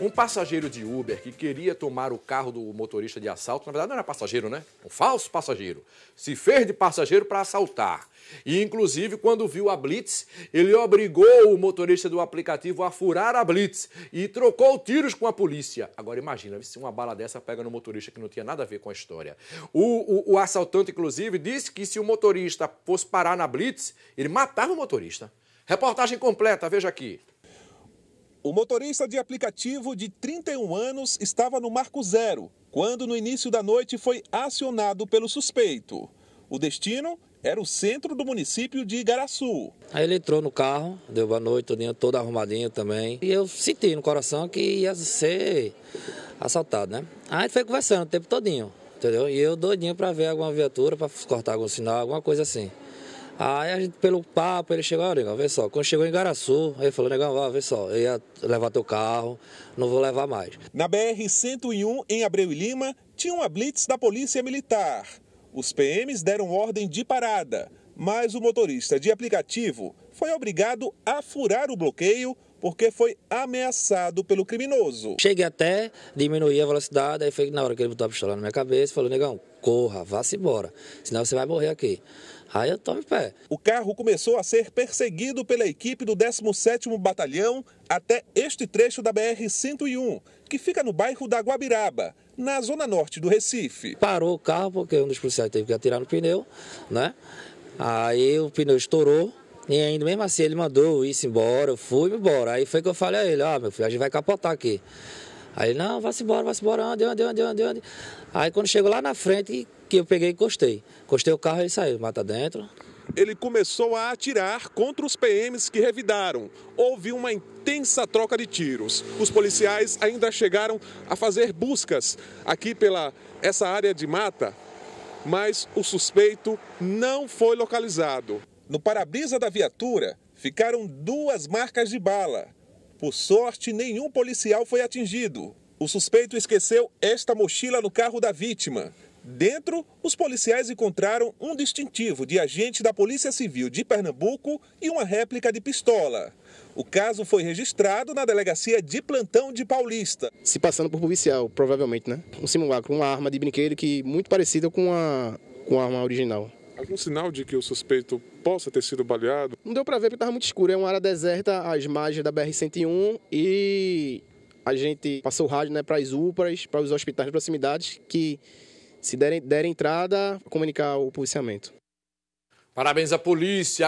Um passageiro de Uber que queria tomar o carro do motorista de assalto, na verdade não era passageiro, né? Um falso passageiro. Se fez de passageiro para assaltar. E, inclusive, quando viu a Blitz, ele obrigou o motorista do aplicativo a furar a Blitz e trocou tiros com a polícia. Agora, imagina se uma bala dessa pega no motorista que não tinha nada a ver com a história. O, o, o assaltante, inclusive, disse que se o motorista fosse parar na Blitz, ele matava o motorista. Reportagem completa, veja aqui. O motorista de aplicativo de 31 anos estava no marco zero quando, no início da noite, foi acionado pelo suspeito. O destino era o centro do município de Igaraçu. Aí ele entrou no carro, deu boa noite, todinha, toda arrumadinha também. E eu senti no coração que ia ser assaltado, né? Aí ele foi conversando o tempo todinho, entendeu? E eu doidinho para ver alguma viatura, para cortar algum sinal, alguma coisa assim. Aí a gente, pelo papo, ele chegou, olha, legal, vê só, quando chegou em Garaçu, ele falou, negão, ah, vê só, eu ia levar teu carro, não vou levar mais. Na BR-101, em Abreu e Lima, tinha uma blitz da polícia militar. Os PMs deram ordem de parada, mas o motorista de aplicativo foi obrigado a furar o bloqueio porque foi ameaçado pelo criminoso. Cheguei até, diminuir a velocidade, aí foi na hora que ele botou a pistola na minha cabeça falou: negão, corra, vá-se embora, senão você vai morrer aqui. Aí eu tomei pé. O carro começou a ser perseguido pela equipe do 17º Batalhão até este trecho da BR-101, que fica no bairro da Guabiraba, na zona norte do Recife. Parou o carro porque um dos policiais teve que atirar no pneu, né? Aí o pneu estourou, e ainda mesmo assim ele mandou isso embora, eu fui embora. Aí foi que eu falei a ele, ó, ah, meu filho, a gente vai capotar aqui. Aí ele, não, vai-se embora, vai-se embora, ande, ande, ande, ande, ande. Aí quando chegou lá na frente, que eu peguei e encostei. Encostei o carro, ele saiu, mata tá dentro. Ele começou a atirar contra os PMs que revidaram. Houve uma intensa troca de tiros. Os policiais ainda chegaram a fazer buscas aqui pela essa área de mata, mas o suspeito não foi localizado. No para-brisa da viatura ficaram duas marcas de bala. Por sorte, nenhum policial foi atingido. O suspeito esqueceu esta mochila no carro da vítima. Dentro, os policiais encontraram um distintivo de agente da Polícia Civil de Pernambuco e uma réplica de pistola. O caso foi registrado na delegacia de plantão de Paulista. Se passando por policial, provavelmente, né? Um simulacro, uma arma de brinquedo que muito parecida com a, com a arma original. Algum sinal de que o suspeito possa ter sido baleado? Não deu para ver porque estava muito escuro. É uma área deserta às margens da BR-101 e a gente passou o rádio né, para as UPAs, para os hospitais de proximidades que, se derem, derem entrada, comunicar o policiamento. Parabéns à polícia.